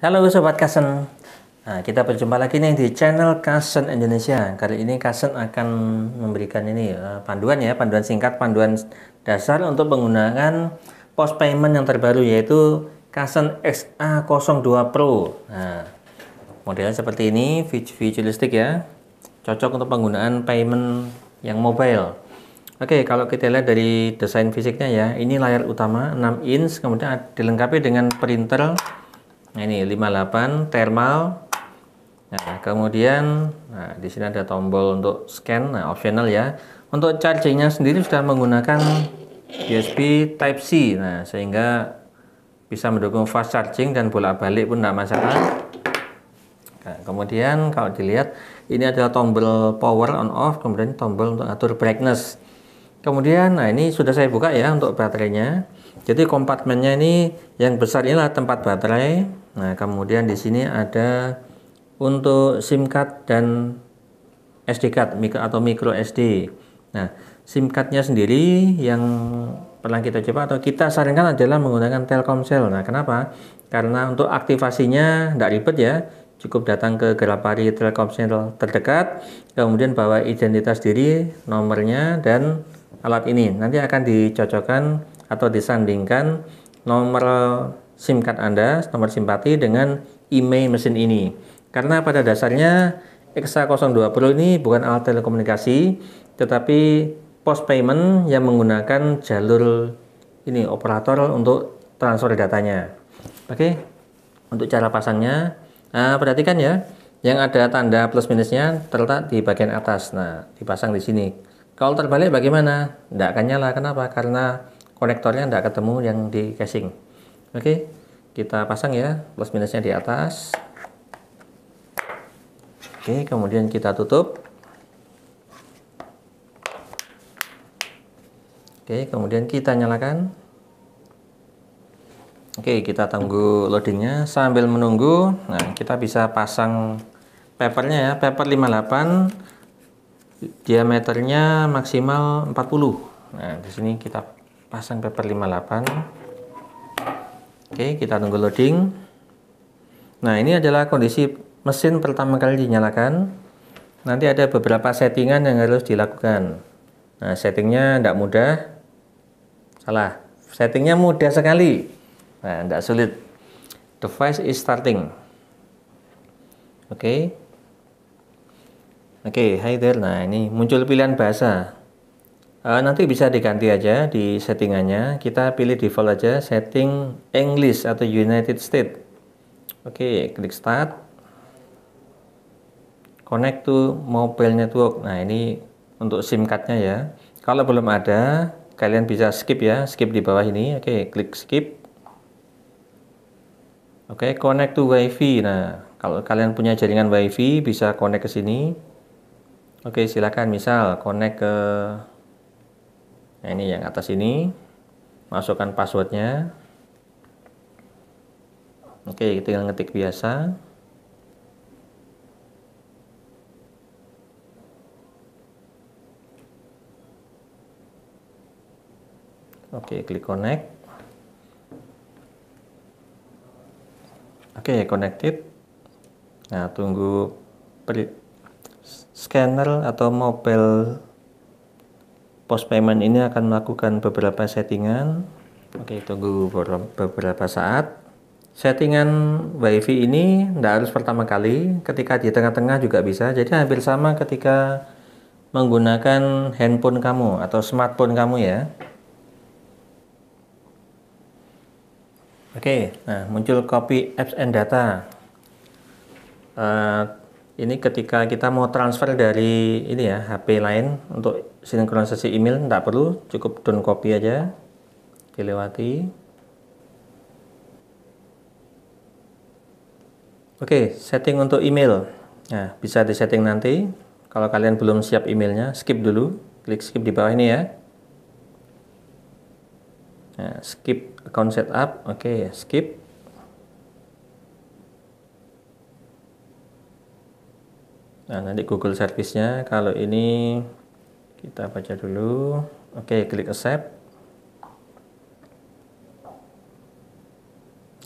Halo Sobat Kasen Nah kita berjumpa lagi nih di channel Kasen Indonesia Kali ini Kasen akan memberikan ini uh, panduan ya Panduan singkat, panduan dasar untuk menggunakan post payment yang terbaru yaitu Kasen XA02 Pro Nah modelnya seperti ini futuristik ya Cocok untuk penggunaan payment yang mobile Oke, kalau kita lihat dari desain fisiknya ya, ini layar utama 6 inch, kemudian dilengkapi dengan printer Nah, ini 58 thermal. Nah, kemudian nah, di sini ada tombol untuk scan, nah, optional ya. Untuk chargingnya sendiri sudah menggunakan USB Type C, nah sehingga bisa mendukung fast charging dan bolak-balik pun tidak masalah. Nah, kemudian kalau dilihat ini adalah tombol power on off, kemudian tombol untuk atur brightness. Kemudian, nah ini sudah saya buka ya untuk baterainya. Jadi kompartemennya ini yang besar inilah tempat baterai, Nah, kemudian di sini ada untuk SIM card dan SD card micro atau micro SD. Nah, SIM card-nya sendiri yang pernah kita coba atau kita sarankan adalah menggunakan Telkomsel. Nah, kenapa? Karena untuk aktivasinya tidak ribet ya. Cukup datang ke Gerapari Telkomsel terdekat, kemudian bawa identitas diri, nomornya, dan alat ini. Nanti akan dicocokkan atau disandingkan nomor SIM card Anda, nomor simpati dengan IMEI mesin ini. Karena pada dasarnya XA020 ini bukan alat telekomunikasi, tetapi post payment yang menggunakan jalur ini operator untuk transfer datanya. Oke, untuk cara pasangnya, nah, perhatikan ya, yang ada tanda plus minusnya terletak di bagian atas. Nah, dipasang di sini. Kalau terbalik bagaimana? Tidak akan nyala. Kenapa? Karena konektornya tidak ketemu yang di casing. Oke, kita pasang ya plus minusnya di atas. Oke, kemudian kita tutup. Oke, kemudian kita nyalakan. Oke, kita tunggu loadingnya sambil menunggu. Nah, kita bisa pasang papernya ya, paper 58 diameternya maksimal 40. Nah, di sini kita pasang paper 58. Oke, kita tunggu loading. Nah, ini adalah kondisi mesin pertama kali dinyalakan. Nanti ada beberapa settingan yang harus dilakukan. Nah, settingnya tidak mudah. Salah, settingnya mudah sekali. Nah, tidak sulit. Device is starting. Oke. Okay. Oke, okay, hi there. Nah, ini muncul pilihan bahasa. Eh, nanti bisa diganti aja di settingannya. Kita pilih default aja setting English atau United States. Oke, okay, klik start. Connect to mobile network. Nah, ini untuk SIM cardnya ya. Kalau belum ada, kalian bisa skip ya, skip di bawah ini. Oke, okay, klik skip. Oke, okay, connect to WiFi. Nah, kalau kalian punya jaringan WiFi bisa connect ke sini. Oke, silakan misal connect ke Nah ini yang atas ini masukkan passwordnya. Oke, tinggal ngetik biasa. Oke, klik connect. Oke, connected. Nah, tunggu scanner atau mobile post payment ini akan melakukan beberapa settingan oke tunggu beberapa saat settingan wifi ini tidak harus pertama kali ketika di tengah-tengah juga bisa jadi hampir sama ketika menggunakan handphone kamu atau smartphone kamu ya oke nah muncul copy apps and data uh, ini ketika kita mau transfer dari ini ya HP lain untuk sinkronisasi email tidak perlu cukup down copy aja dilewati oke setting untuk email nah bisa setting nanti kalau kalian belum siap emailnya skip dulu klik skip di bawah ini ya nah, skip account setup oke skip Nah, nanti Google Service-nya kalau ini kita baca dulu. Oke, klik accept.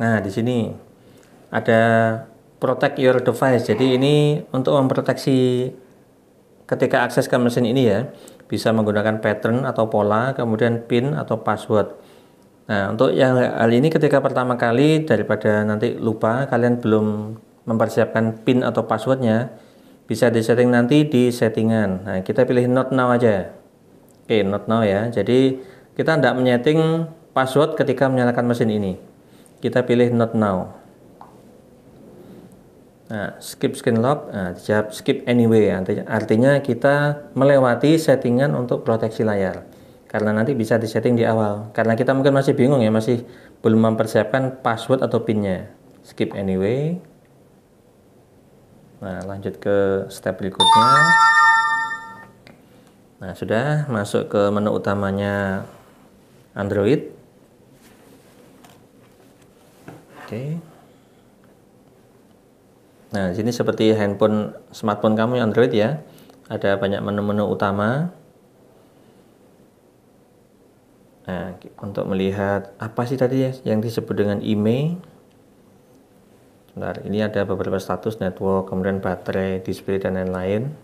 Nah, di sini ada protect your device. Jadi ini untuk memproteksi ketika akses ke mesin ini ya. Bisa menggunakan pattern atau pola, kemudian pin atau password. Nah, untuk yang hal ini ketika pertama kali daripada nanti lupa kalian belum mempersiapkan pin atau passwordnya bisa disetting nanti di settingan nah kita pilih not now aja oke okay, not now ya jadi kita tidak menyeting password ketika menyalakan mesin ini kita pilih not now nah, skip skin lock nah, jawab skip anyway artinya kita melewati settingan untuk proteksi layar karena nanti bisa disetting di awal karena kita mungkin masih bingung ya masih belum mempersiapkan password atau pinnya skip anyway Nah, lanjut ke step berikutnya. Nah, sudah masuk ke menu utamanya Android. Oke. Nah, sini seperti handphone smartphone kamu yang Android ya. Ada banyak menu-menu utama. Nah, untuk melihat apa sih tadi ya yang disebut dengan email Bentar, ini ada beberapa status network, kemudian baterai, display, dan lain-lain.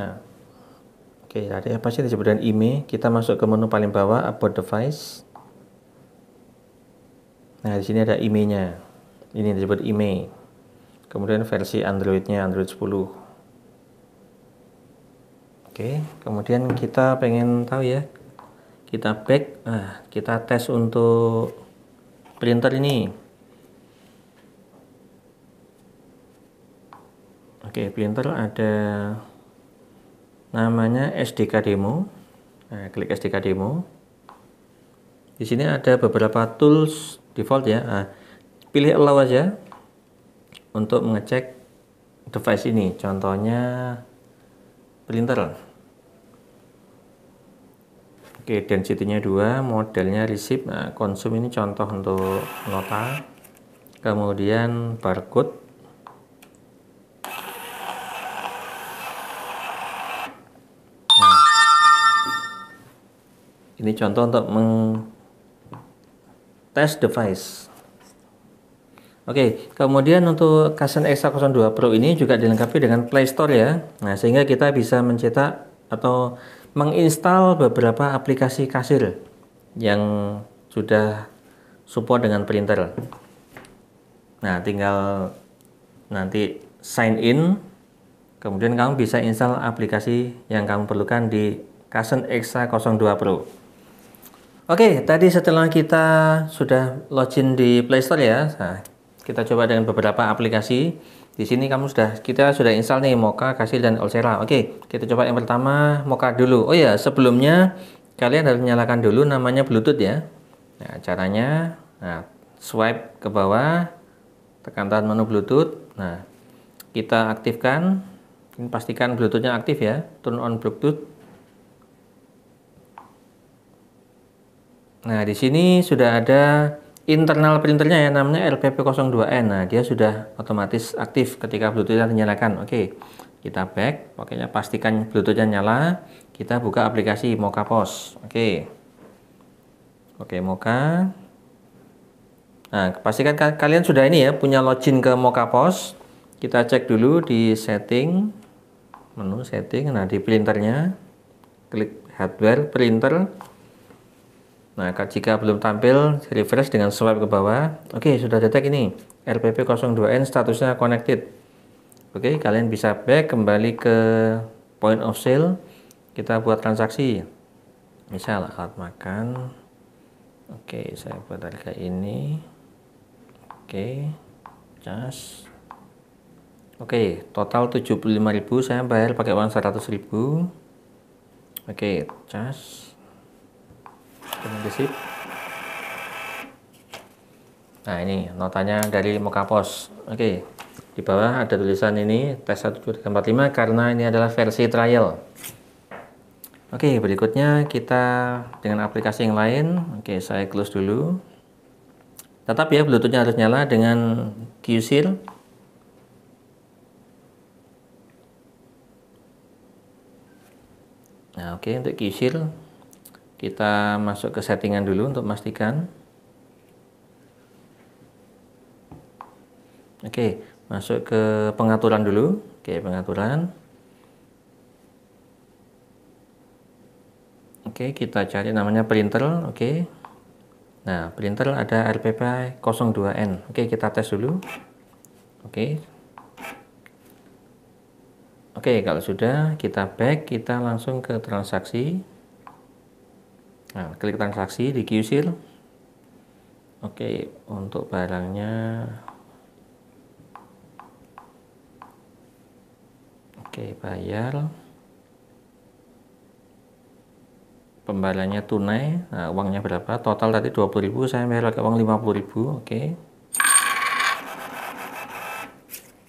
Nah, oke, okay, tadi apa sih disebutkan IME? Kita masuk ke menu paling bawah, About Device. Nah, di sini ada imei nya Ini disebut IME. Kemudian versi Android-nya, Android 10. Oke, kemudian kita pengen tahu ya, kita back, nah, kita tes untuk printer ini. Oke, printer ada namanya SDK Demo. Nah, klik SDK Demo. Di sini ada beberapa tools default ya. Nah, pilih allow aja untuk mengecek device ini. Contohnya printer. Oke, density-nya 2, modelnya receipt. Nah, konsum ini contoh untuk nota. Kemudian barcode Ini contoh untuk test device. Oke, okay, kemudian untuk Kasen x 02 Pro ini juga dilengkapi dengan Play Store ya. Nah, sehingga kita bisa mencetak atau menginstal beberapa aplikasi kasir yang sudah support dengan printer. Nah, tinggal nanti sign in, kemudian kamu bisa install aplikasi yang kamu perlukan di Kasen x 02 Pro. Oke, tadi setelah kita sudah login di Play Store ya, nah, kita coba dengan beberapa aplikasi. Di sini kamu sudah kita sudah install nih Mocha, Casil dan Olsera. Oke, kita coba yang pertama Mocha dulu. Oh ya, sebelumnya kalian harus nyalakan dulu namanya Bluetooth ya. Nah, caranya nah swipe ke bawah, tekan tahan menu Bluetooth. Nah, kita aktifkan. Pastikan Bluetoothnya aktif ya, turn on Bluetooth. Nah, di sini sudah ada internal printernya ya, namanya LPP02N. Nah, dia sudah otomatis aktif ketika Bluetooth Bluetoothnya dinyalakan. Oke, kita back. Pokoknya pastikan Bluetooth-nya nyala. Kita buka aplikasi Moka Pos. Oke. Oke, Moka. Nah, pastikan kalian sudah ini ya, punya login ke Moka Pos. Kita cek dulu di setting. Menu setting, nah di printernya. Klik hardware, printer Nah, jika belum tampil, refresh dengan swipe ke bawah. Oke, sudah detek ini. RPP 02N statusnya connected. Oke, kalian bisa back kembali ke point of sale. Kita buat transaksi. Misal alat makan. Oke, saya buat harga ini. Oke. Cas. Oke, total 75.000 saya bayar pakai uang 100.000. Oke, cas prinsip nah ini notanya dari Mokapos oke di bawah ada tulisan ini tes 1745 karena ini adalah versi trial oke berikutnya kita dengan aplikasi yang lain oke saya close dulu tetap ya bluetoothnya harus nyala dengan QSIL Nah, oke okay, untuk kisir kita masuk ke settingan dulu untuk memastikan. Oke, masuk ke pengaturan dulu. Oke, pengaturan. Oke, kita cari namanya printer. Oke. Nah, printer ada RPP 02N. Oke, kita tes dulu. Oke. Oke, kalau sudah kita back, kita langsung ke transaksi. Nah, klik transaksi di QSIL. Oke, untuk barangnya Oke, bayar. Pembayarannya tunai. Nah, uangnya berapa? Total tadi 20.000, saya bayar lagi uang 50.000, oke.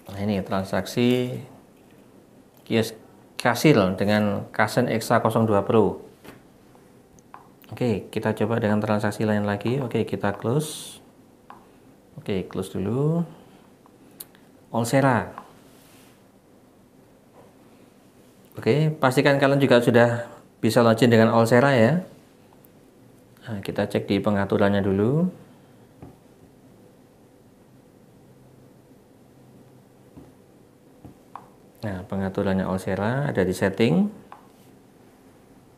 Nah, ini transaksi kios kasil dengan Kasen Exa 02 Pro. Oke, okay, kita coba dengan transaksi lain lagi. Oke, okay, kita close. Oke, okay, close dulu. Olsera. Oke, pastikan kalian juga sudah bisa login dengan Olsera ya. Nah, kita cek di pengaturannya dulu. Nah, pengaturannya Olsera ada di setting.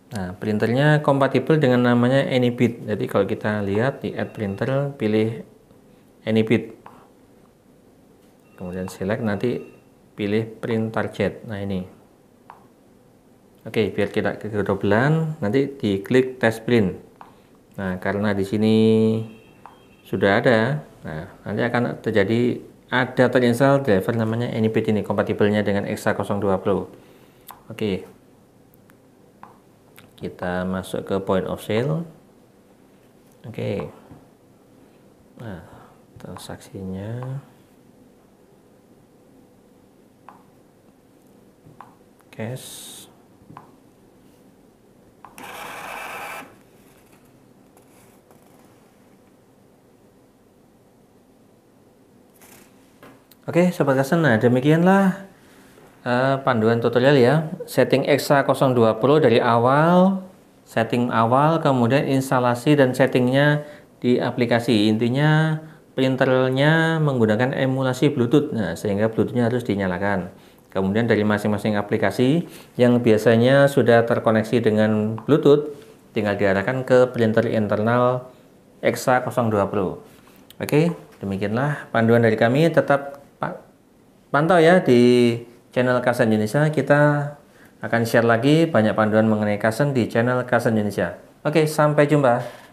Nah, printernya kompatibel dengan namanya AnyBit. Jadi kalau kita lihat di add printer, pilih AnyBit. Kemudian select nanti pilih print target. Nah, ini. Oke, biar tidak kegedobelan, nanti diklik test print. Nah, karena di sini sudah ada, nah, nanti akan terjadi ada terinstall driver namanya AnyBit ini kompatibelnya dengan EXA 02 Pro. Oke, kita masuk ke point of sale oke okay. nah transaksinya cash Oke, okay, sobat kasen. Nah, demikianlah Eh, panduan tutorial ya setting EXA 020 dari awal setting awal kemudian instalasi dan settingnya di aplikasi intinya printernya menggunakan emulasi bluetooth nah sehingga bluetoothnya harus dinyalakan kemudian dari masing-masing aplikasi yang biasanya sudah terkoneksi dengan bluetooth tinggal diarahkan ke printer internal EXA 020 Oke, demikianlah panduan dari kami. Tetap pantau ya di channel Kasan Indonesia. Kita akan share lagi banyak panduan mengenai Kasan di channel Kasan Indonesia. Oke, sampai jumpa.